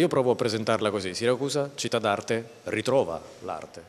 io provo a presentarla così, Siracusa, città d'arte, ritrova l'arte.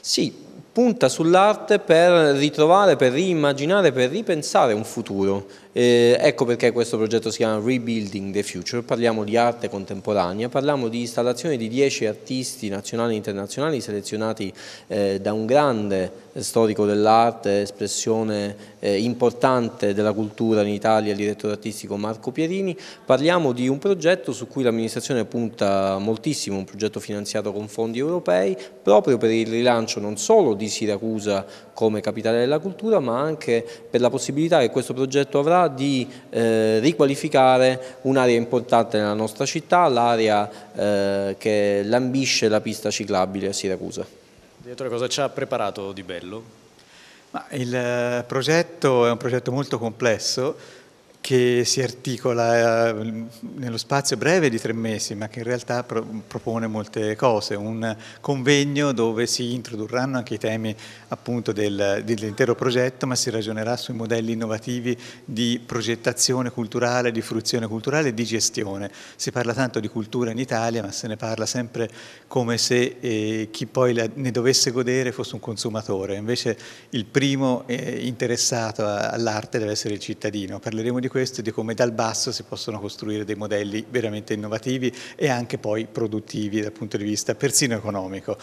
Sì, punta sull'arte per ritrovare, per riimmaginare, per ripensare un futuro eh, ecco perché questo progetto si chiama Rebuilding the Future, parliamo di arte contemporanea, parliamo di installazione di 10 artisti nazionali e internazionali selezionati eh, da un grande storico dell'arte, espressione eh, importante della cultura in Italia, il direttore artistico Marco Pierini. Parliamo di un progetto su cui l'amministrazione punta moltissimo, un progetto finanziato con fondi europei, proprio per il rilancio non solo di Siracusa come capitale della cultura, ma anche per la possibilità che questo progetto avrà di eh, riqualificare un'area importante nella nostra città, l'area eh, che lambisce la pista ciclabile a Siracusa. Direttore, cosa ci ha preparato di bello? Ma il eh, progetto è un progetto molto complesso, che si articola eh, nello spazio breve di tre mesi, ma che in realtà pro propone molte cose. Un convegno dove si introdurranno anche i temi appunto del, dell'intero progetto, ma si ragionerà sui modelli innovativi di progettazione culturale, di fruizione culturale e di gestione. Si parla tanto di cultura in Italia, ma se ne parla sempre come se eh, chi poi la, ne dovesse godere fosse un consumatore. Invece il primo eh, interessato all'arte deve essere il cittadino. Parleremo di questo e di come dal basso si possono costruire dei modelli veramente innovativi e anche poi produttivi dal punto di vista persino economico.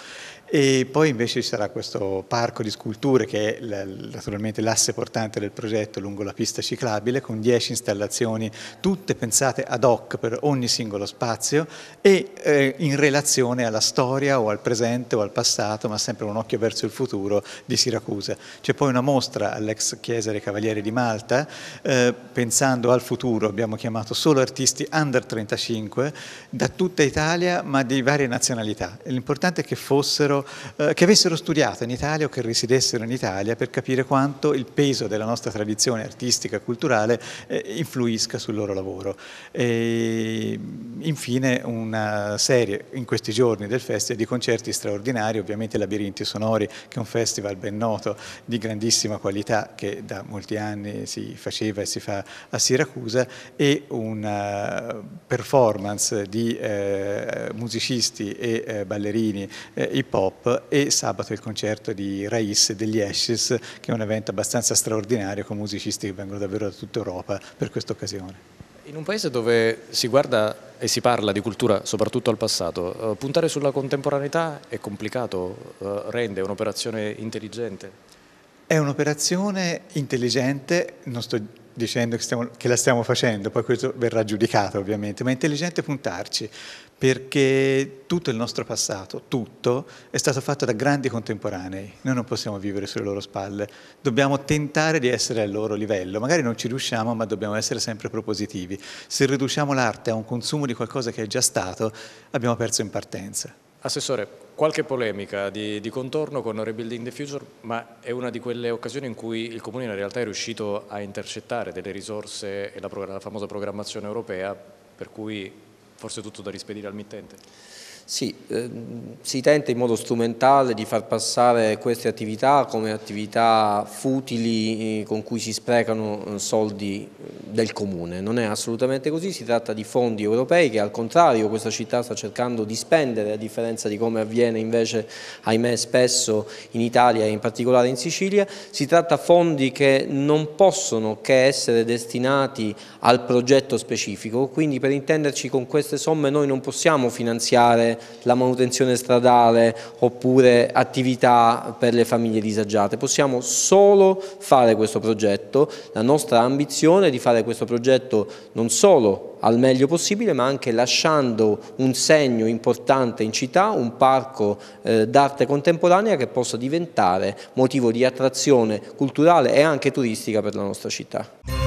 E poi invece ci sarà questo parco di sculture che è naturalmente l'asse portante del progetto lungo la pista ciclabile con 10 installazioni tutte pensate ad hoc per ogni singolo spazio e eh, in relazione alla storia o al presente o al passato ma sempre un occhio verso il futuro di Siracusa. C'è poi una mostra all'ex chiesa dei Cavalieri di Malta eh, pensando al futuro abbiamo chiamato solo artisti under 35 da tutta Italia ma di varie nazionalità. L'importante è che fossero eh, che avessero studiato in Italia o che risiedessero in Italia per capire quanto il peso della nostra tradizione artistica e culturale eh, influisca sul loro lavoro. E, infine una serie in questi giorni del festival di concerti straordinari, ovviamente Labirinti Sonori, che è un festival ben noto di grandissima qualità che da molti anni si faceva e si fa a Siracusa e una performance di eh, musicisti e eh, ballerini eh, hip hop pop e sabato il concerto di Raiz degli Ashes che è un evento abbastanza straordinario con musicisti che vengono davvero da tutta Europa per questa occasione. In un paese dove si guarda e si parla di cultura, soprattutto al passato, eh, puntare sulla contemporaneità è complicato, eh, rende un'operazione intelligente? È un'operazione intelligente, non sto dicendo che, stiamo, che, la stiamo facendo, poi questo verrà giudicato ovviamente, ma è intelligente puntarci perché tutto il nostro passato, tutto, è stato fatto da grandi contemporanei, noi non possiamo vivere sulle loro spalle, dobbiamo tentare di essere al loro livello, magari non ci riusciamo ma dobbiamo essere sempre propositivi, se riduciamo l'arte a un consumo di qualcosa che è già stato abbiamo perso in partenza. Assessore, qualche polemica di, di, contorno con Rebuilding the Future, ma è una di quelle occasioni in cui il Comune in realtà è riuscito a intercettare delle risorse e la, la famosa programmazione europea, per cui forse è tutto da rispedire al mittente. Sì, ehm, si tenta in modo strumentale di far passare queste attività come attività futili eh, con cui si sprecano eh, soldi eh, del comune, non è assolutamente così, si tratta di fondi europei che al contrario questa città sta cercando di spendere a differenza di come avviene invece ahimè spesso in Italia e in particolare in Sicilia, si tratta di fondi che non possono che essere destinati al progetto specifico, quindi per intenderci con queste somme noi non possiamo finanziare la manutenzione stradale oppure attività per le famiglie disagiate, possiamo solo fare questo progetto, la nostra ambizione è di fare portare questo progetto non solo al meglio possibile ma anche lasciando un segno importante in città, un parco eh, d'arte contemporanea che possa diventare motivo di attrazione culturale e anche turistica per la nostra città.